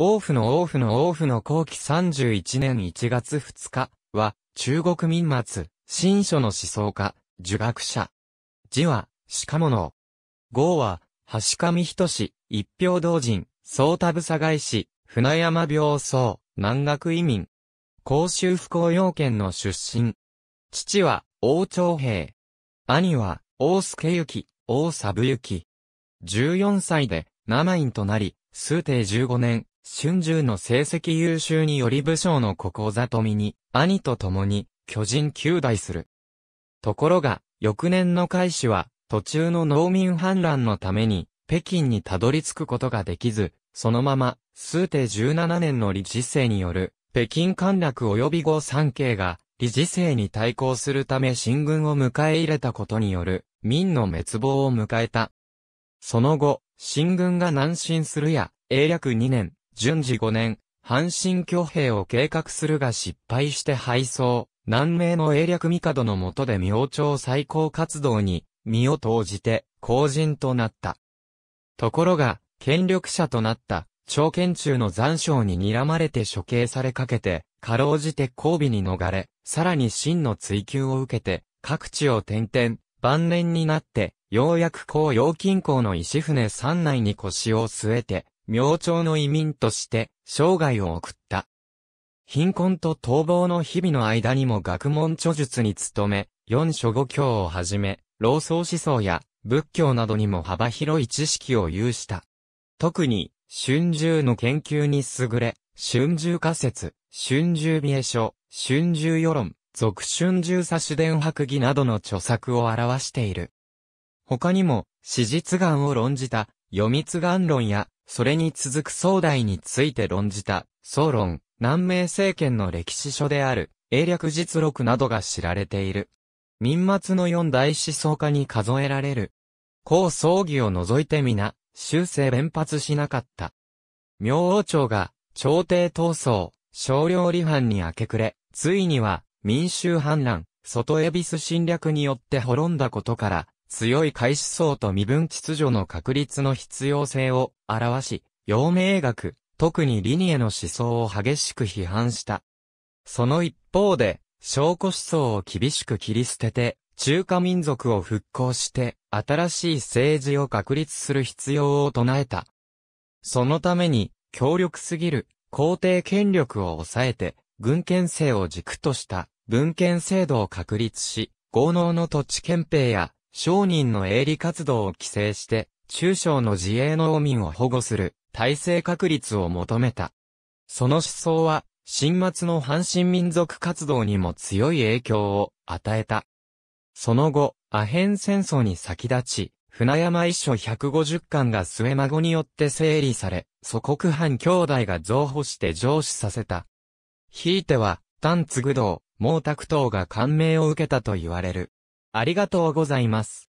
王府の王府の王府の後期31年1月2日は、中国民末、新書の思想家、儒学者。字は、鹿物。号は、橋上仁一票同人、総田部佐外氏、船山病僧、南学移民。公衆不幸要件の出身。父は、王朝平。兄は、王助行、王三行。幸。14歳で、生院となり、数帝15年、春秋の成績優秀により武将の国小と見に、兄と共に、巨人9代する。ところが、翌年の開始は、途中の農民反乱のために、北京にたどり着くことができず、そのまま、数帝17年の理事制による、北京陥落及び後三景が、理事制に対抗するため進軍を迎え入れたことによる、民の滅亡を迎えた。その後、進軍が南進するや、英略2年、順次5年、阪神挙兵を計画するが失敗して敗走、南明の英略帝の下で明朝最高活動に身を投じて後人となった。ところが、権力者となった、朝賢中の残将に睨まれて処刑されかけて、かろうじて交尾に逃れ、さらに真の追求を受けて、各地を転々、晩年になって、ようやく高陽近郊の石船山内に腰を据えて、明朝の移民として生涯を送った。貧困と逃亡の日々の間にも学問著述に努め、四書五経をはじめ、老僧思想や仏教などにも幅広い知識を有した。特に、春秋の研究に優れ、春秋仮説、春秋美え書、春秋世論、俗春秋差し伝白義などの著作を表している。他にも、史実眼を論じた、読密眼論や、それに続く壮大について論じた、総論、南明政権の歴史書である、英略実録などが知られている。民末の四大思想家に数えられる。高葬儀を除いて皆、修正弁発しなかった。明王朝が、朝廷闘争、少量離反に明け暮れ、ついには、民衆反乱、外恵比寿侵略によって滅んだことから、強い開始層と身分秩序の確立の必要性を表し、陽明学、特にリニエの思想を激しく批判した。その一方で、証拠思想を厳しく切り捨てて、中華民族を復興して、新しい政治を確立する必要を唱えた。そのために、強力すぎる皇帝権力を抑えて、軍権制を軸とした文献制度を確立し、豪農の土地憲兵や商人の営利活動を規制して、中小の自営農民を保護する、体制確立を求めた。その思想は、新末の阪神民族活動にも強い影響を与えた。その後、アヘン戦争に先立ち、船山一書150巻が末孫によって整理され、祖国藩兄弟が増補して上司させた。ひいては、丹継道、毛沢東が感銘を受けたと言われる。ありがとうございます。